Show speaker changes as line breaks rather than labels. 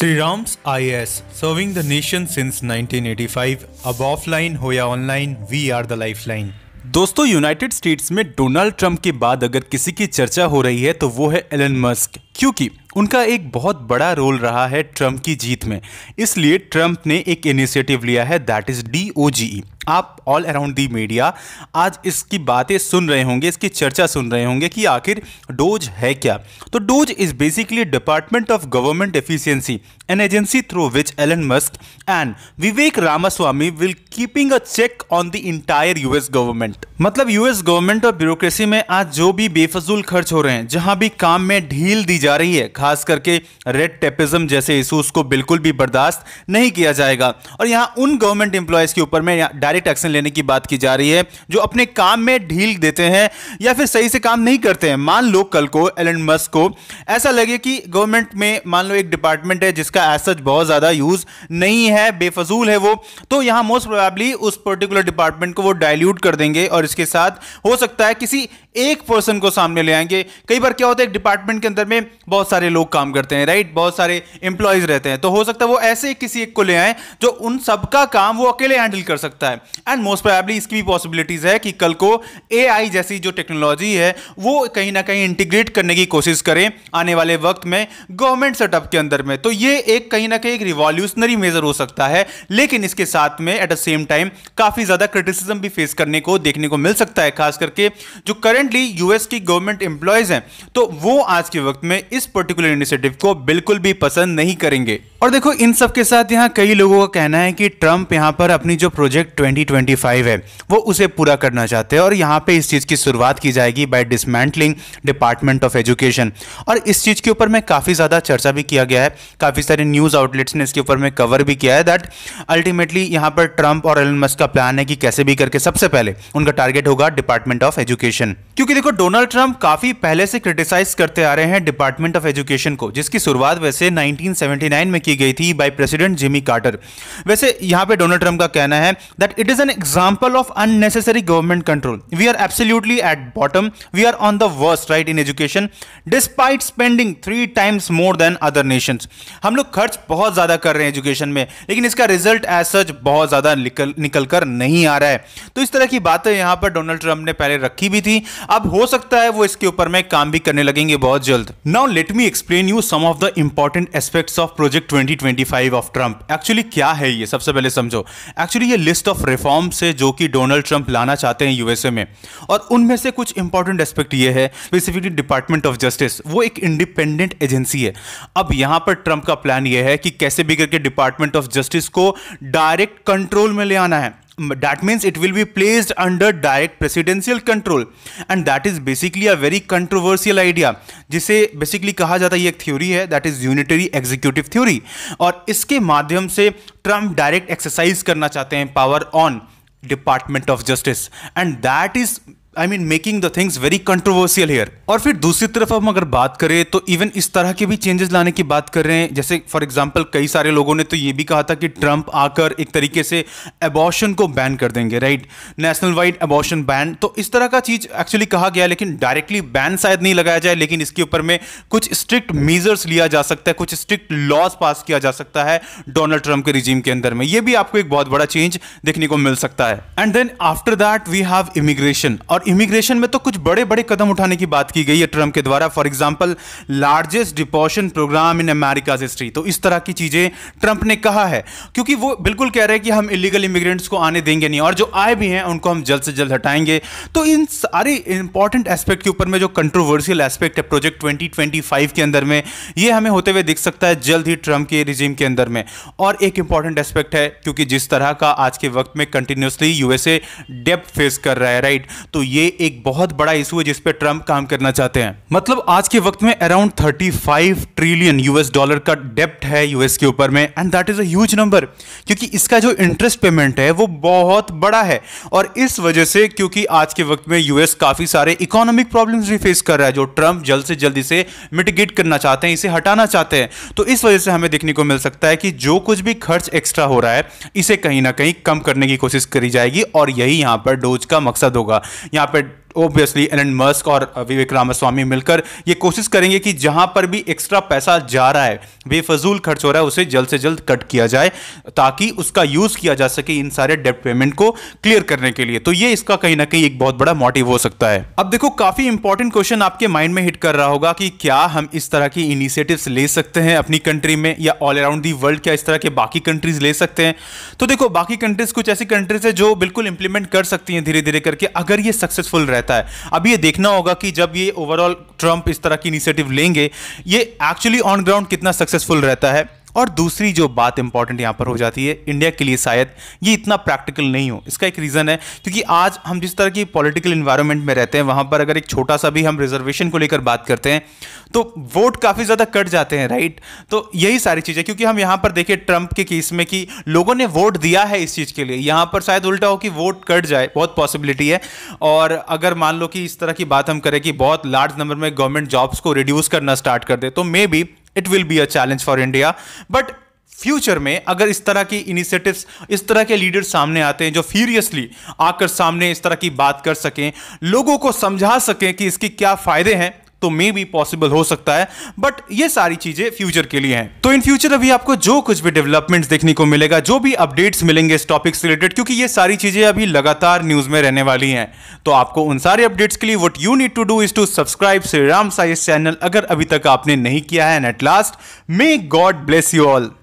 Sri I S serving the nation since 1985, अब offline हो या online we are the line दोस्तों United States में डोनाल्ड ट्रंप के बाद अगर किसी की चर्चा हो रही है तो वो है एलन मस्क क्योंकि उनका एक बहुत बड़ा रोल रहा है ट्रंप की जीत में इसलिए ट्रंप ने एक इनिशिएटिव लिया है that is D O G E आप ऑल अराउंड दी मीडिया आज इसकी बातें सुन रहे होंगे इसकी चर्चा सुन रहे होंगे कि आखिर डोज है क्या तो DOGE is basically department of government efficiency an agency through which Elon Musk and Vivek Ramaswamy will keeping a check on the entire US government मतलब यूएस गवर्नमेंट और ब्यूरोक्रेसी में आज जो भी बेफजूल खर्च हो रहे हैं जहां भी काम में ढील दी जा रही है खास करके रेड टेपिज्म जैसे इशूज को बिल्कुल भी बर्दाश्त नहीं किया जाएगा और यहाँ उन गवर्नमेंट एम्प्लॉयज़ के ऊपर में डायरेक्ट डायरेक्ट एक्शन लेने की बात की जा रही है जो अपने काम में ढील देते हैं या फिर सही से काम नहीं करते हैं मान लो कल को एलन मस्क को ऐसा लगे कि गवर्नमेंट में मान लो एक डिपार्टमेंट है जिसका एज सच बहुत ज़्यादा यूज़ नहीं है बेफजूल है वो तो यहाँ मोस्ट प्रोबेबली उस पर्टिकुलर डिपार्टमेंट को वो डायल्यूट कर देंगे और इसके साथ हो सकता है किसी एक पर्सन को सामने ले आएंगे कई बार क्या होता है एक डिपार्टमेंट के अंदर में बहुत सारे लोग काम करते हैं राइट बहुत सारे एम्प्लॉयज रहते हैं तो हो सकता है वो ऐसे किसी एक को ले आए जो उन सबका काम वो अकेले हैंडल कर सकता है एंड मोस्ट प्रायबली इसकी भी पॉसिबिलिटीज है कि कल को ए जैसी जो टेक्नोलॉजी है वो कहीं ना कहीं इंटीग्रेट करने की कोशिश करें आने वाले वक्त में गवर्नमेंट सेटअप के अंदर में तो ये एक कहीं ना कहीं एक रिवॉल्यूशनरी मेजर हो सकता है लेकिन इसके साथ में एट द सेम टाइम काफी ज्यादा क्रिटिसिज्म भी फेस करने को देखने को मिल सकता है खास करके जो करेंट करेंटली यूएस की गवर्नमेंट एम्प्लॉयज हैं तो वो आज के वक्त में इस पर्टिकुलर इनिशिएटिव को बिल्कुल भी पसंद नहीं करेंगे और देखो इन सब के साथ यहाँ कई लोगों का कहना है कि ट्रम्प यहाँ पर अपनी जो प्रोजेक्ट 2025 है वो उसे पूरा करना चाहते हैं और यहाँ पे इस चीज़ की शुरुआत की जाएगी by dismantling department of education और इस चीज़ के ऊपर में काफ़ी ज़्यादा चर्चा भी किया गया है काफ़ी सारे न्यूज़ आउटलेट्स ने इसके ऊपर में कवर भी किया है दैट अल्टीमेटली यहाँ पर ट्रंप और एलन मस्क का प्लान है कि कैसे भी करके सबसे पहले उनका टारगेट होगा डिपार्टमेंट ऑफ एजुकेशन क्योंकि देखो डोनाल्ड ट्रंप काफ़ी पहले से क्रिटिसाइज करते आ रहे हैं डिपार्टमेंट ऑफ एजुकेशन को जिसकी शुरुआत वैसे नाइनटीन में की गई थी बाय प्रेसिडेंट जिमी कार्टर वैसे यहां पे डोनाल्ड ट्रंप का कहना है that it is an example of unnecessary government control we are absolutely at bottom we are on the worst right in education despite spending three times more than other nation हम लोग खर्च बहुत ज़्यादा कर रहे हैं एजुकेशन में लेकिन इसका रिजल्ट एज सच बहुत ज़्यादा निकल निकल कर नहीं आ रहा है तो इस तरह की बातें यहां पर डोनाल्ड ट्रंप ने पहले रखी भी थी अब हो सकता है वो इसके ऊपर में काम भी करने लगेंगे बहुत जल्द now let me explain you some of the important aspects of project 2025 of Trump actually क्या है ये सबसे पहले समझो एक्चुअली ये लिस्ट ऑफ रिफॉर्म्स है जो कि डोनाल्ड ट्रंप लाना चाहते हैं यूएसए में और उनमें से कुछ इंपॉर्टेंट एस्पेक्ट ये है स्पेसिफिकली डिपार्टमेंट ऑफ जस्टिस वो एक इंडिपेंडेंट एजेंसी है अब यहाँ पर ट्रंप का प्लान ये है कि कैसे भी करके डिपार्टमेंट ऑफ जस्टिस को डायरेक्ट कंट्रोल में ले आना है that means it will be placed under direct presidential control and that is basically a very controversial idea जिसे basically कहा जाता है ये एक theory है that is unitary executive theory और इसके माध्यम से ट्रम्प डायरेक्ट एक्सरसाइज करना चाहते हैं power on department of justice and that is I mean making the things very controversial here और फिर दूसरी तरफ हम अगर बात करें तो इवन इस तरह के भी चेंजेस लाने की बात कर रहे हैं जैसे फॉर एग्जाम्पल कई सारे लोगों ने तो ये भी कहा था कि ट्रंप आकर एक तरीके से एबॉर्शन को बैन कर देंगे right national wide abortion ban तो इस तरह का चीज़ एक्चुअली कहा गया लेकिन डायरेक्टली बैन शायद नहीं लगाया जाए लेकिन इसके ऊपर में कुछ स्ट्रिक्ट मेजर्स लिया जा सकता है कुछ स्ट्रिक्ट लॉज पास किया जा सकता है डोनाल्ड ट्रंप के रिजीम के अंदर में ये भी आपको एक बहुत बड़ा चेंज देखने को मिल सकता है and then after that we have immigration और इमिग्रेशन में तो कुछ बड़े बड़े कदम उठाने की बात की गई है ट्रम्प के द्वारा for example largest deportation program in America history तो इस तरह की चीज़ें ट्रंप ने कहा है क्योंकि वो बिल्कुल कह रहे हैं कि हम इलीगल इमिग्रेंट्स को आने देंगे नहीं और जो आए भी हैं उनको हम जल्द से जल्द हटाएंगे तो इन सारे इंपॉर्टेंट एस्पेक्ट के ऊपर में जो कंट्रोवर्सियल एस्पेक्ट है प्रोजेक्ट 2025 के अंदर में ये हमें होते हुए दिख सकता है जल्द ही ट्रंप के रिजीम के अंदर में और एक इंपॉर्टेंट एस्पेक्ट है क्योंकि जिस तरह का आज के वक्त में कंटिन्यूसली यूएसए डेप फेस कर रहा है राइट तो ये एक बहुत बड़ा इशू है जिसपे ट्रंप काम करना चाहते हैं मतलब आज के वक्त में अराउंड 35 ट्रिलियन यूएस डॉलर का डेप्ट है यूएस के ऊपर में and that is as number क्योंकि इसका जो इंटरेस्ट पेमेंट है वो बहुत बड़ा है और इस वजह से क्योंकि आज के वक्त में यूएस काफी सारे इकोनॉमिक प्रॉब्लम भी फेस कर रहा है जो ट्रंप जल्द से जल्द इसे मिटिगेट करना चाहते हैं इसे हटाना चाहते हैं तो इस वजह से हमें देखने को मिल सकता है कि जो कुछ भी खर्च एक्स्ट्रा हो रहा है इसे कहीं ना कहीं कम करने की कोशिश करी जाएगी और यही यहां पर डोज का मकसद होगा यहाँ पे ओब्वियसली एलन मस्क और विवेक uh, रामास्वामी मिलकर ये कोशिश करेंगे कि जहां पर भी एक्स्ट्रा पैसा जा रहा है बेफजूल खर्च हो रहा है उसे जल्द से जल्द कट किया जाए ताकि उसका यूज किया जा सके इन सारे डेट पेमेंट को क्लियर करने के लिए तो ये इसका कहीं ना कहीं एक बहुत बड़ा मोटिव हो सकता है अब देखो काफी इंपॉर्टेंट क्वेश्चन आपके माइंड में हिट कर रहा होगा कि क्या हम इस तरह की इनिशिएटिव्स ले सकते हैं अपनी कंट्री में या ऑल अराउंड दी वर्ल्ड क्या इस तरह के बाकी कंट्रीज ले सकते हैं तो देखो बाकी कंट्रीज कुछ ऐसी कंट्रीज है जो बिल्कुल इंप्लीमेंट कर सकती हैं धीरे धीरे करके अगर ये सक्सेसफुल रहे रहता है अब ये देखना होगा कि जब ये ओवरऑल ट्रंप इस तरह की इनिशिएटिव लेंगे ये एक्चुअली ऑन ग्राउंड कितना सक्सेसफुल रहता है और दूसरी जो बात इंपॉर्टेंट यहां पर हो जाती है इंडिया के लिए शायद ये इतना प्रैक्टिकल नहीं हो इसका एक रीज़न है क्योंकि आज हम जिस तरह की पॉलिटिकल इन्वायरमेंट में रहते हैं वहां पर अगर एक छोटा सा भी हम रिजर्वेशन को लेकर बात करते हैं तो वोट काफ़ी ज़्यादा कट जाते हैं राइट तो यही सारी चीज़ें क्योंकि हम यहां पर देखें ट्रंप के केस में कि लोगों ने वोट दिया है इस चीज़ के लिए यहां पर शायद उल्टा हो कि वोट कट जाए बहुत पॉसिबिलिटी है और अगर मान लो कि इस तरह की बात हम करें कि बहुत लार्ज नंबर में गवर्नमेंट जॉब्स को रिड्यूस करना स्टार्ट कर दे तो maybe it will be a challenge for India but future में अगर इस तरह की इनिशिएटिव्स इस तरह के लीडर सामने आते हैं जो फ्यूरियसली आकर सामने इस तरह की बात कर सकें लोगों को समझा सकें कि इसके क्या फ़ायदे हैं तो मे बी पॉसिबल हो सकता है बट ये सारी चीज़ें फ्यूचर के लिए हैं तो इन फ्यूचर अभी आपको जो कुछ भी डेवलपमेंट देखने को मिलेगा जो भी अपडेट्स मिलेंगे इस टॉपिक से रिलेटेड क्योंकि ये सारी चीज़ें अभी लगातार न्यूज़ में रहने वाली हैं तो आपको उन सारे अपडेट्स के लिए what you need to do is to subscribe Shri Ram साइस चैनल अगर अभी तक आपने नहीं किया है and at last may God bless you all